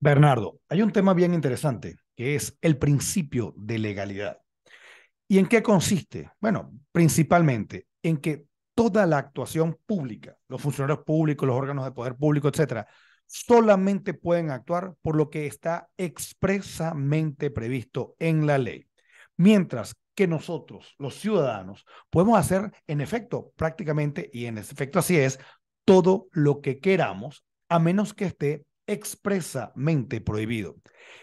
Bernardo, hay un tema bien interesante, que es el principio de legalidad. ¿Y en qué consiste? Bueno, principalmente en que toda la actuación pública, los funcionarios públicos, los órganos de poder público, etcétera, solamente pueden actuar por lo que está expresamente previsto en la ley. Mientras que nosotros, los ciudadanos, podemos hacer, en efecto, prácticamente, y en efecto así es, todo lo que queramos, a menos que esté expresamente prohibido.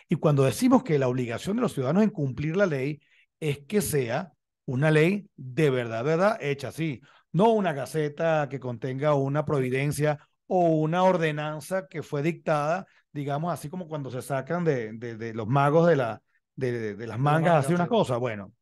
Y cuando decimos que la obligación de los ciudadanos en cumplir la ley es que sea una ley de verdad, verdad, hecha así, no una gaceta que contenga una providencia o una ordenanza que fue dictada, digamos, así como cuando se sacan de, los magos de, la, de, de las mangas, así una cosa, bueno,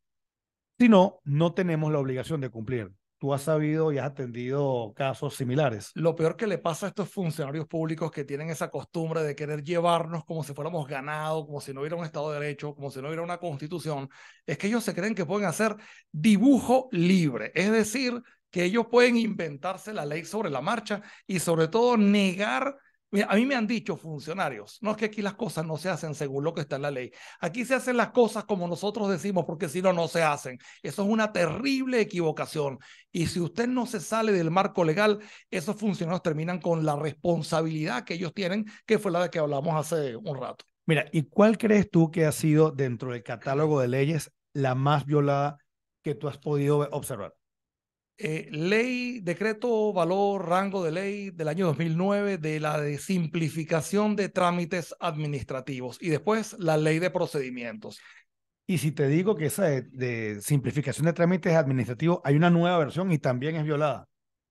si no, no tenemos la obligación de cumplir tú has sabido y has atendido casos similares. Lo peor que le pasa a estos funcionarios públicos que tienen esa costumbre de querer llevarnos como si fuéramos ganado, como si no hubiera un Estado de Derecho, como si no hubiera una constitución, es que ellos se creen que pueden hacer dibujo libre, es decir, que ellos pueden inventarse la ley sobre la marcha y sobre todo negar a mí me han dicho funcionarios, no es que aquí las cosas no se hacen según lo que está en la ley. Aquí se hacen las cosas como nosotros decimos, porque si no, no se hacen. Eso es una terrible equivocación. Y si usted no se sale del marco legal, esos funcionarios terminan con la responsabilidad que ellos tienen, que fue la de que hablamos hace un rato. Mira, ¿y cuál crees tú que ha sido dentro del catálogo de leyes la más violada que tú has podido observar? Eh, ley, decreto, valor, rango de ley del año 2009 de la de simplificación de trámites administrativos y después la ley de procedimientos. Y si te digo que esa de simplificación de trámites administrativos hay una nueva versión y también es violada.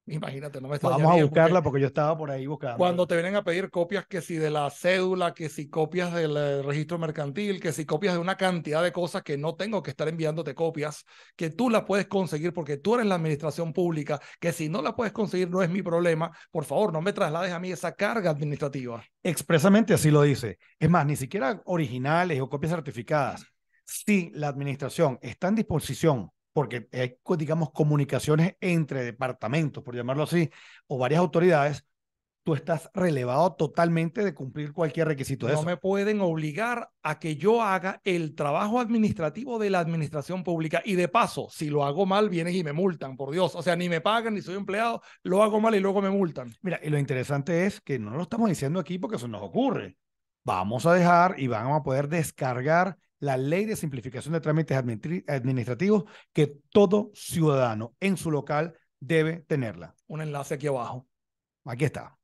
Imagínate, no me Vamos a buscarla porque, yo estaba por ahí buscando. Cuando te vienen a pedir copias que si de la cédula, que si copias del eh, registro mercantil, que si copias de una cantidad de cosas que no tengo que estar enviándote copias, que tú las puedes conseguir porque tú eres la administración pública, que si no las puedes conseguir no es mi problema, por favor, no me traslades a mí esa carga administrativa. Expresamente así lo dice. Es más, ni siquiera originales o copias certificadas. Si la administración está en disposición porque hay, digamos, comunicaciones entre departamentos, por llamarlo así, o varias autoridades, tú estás relevado totalmente de cumplir cualquier requisito de no me pueden obligar a que yo haga el trabajo administrativo de la administración pública. Y de paso, si lo hago mal, vienes y me multan, por Dios. O sea, ni me pagan, ni soy empleado, lo hago mal y luego me multan. Mira, y lo interesante es que no lo estamos diciendo aquí porque eso nos ocurre. Vamos a dejar y vamos a poder descargar la ley de simplificación de trámites administrativos que todo ciudadano en su local debe tenerla. Un enlace aquí abajo. Aquí está.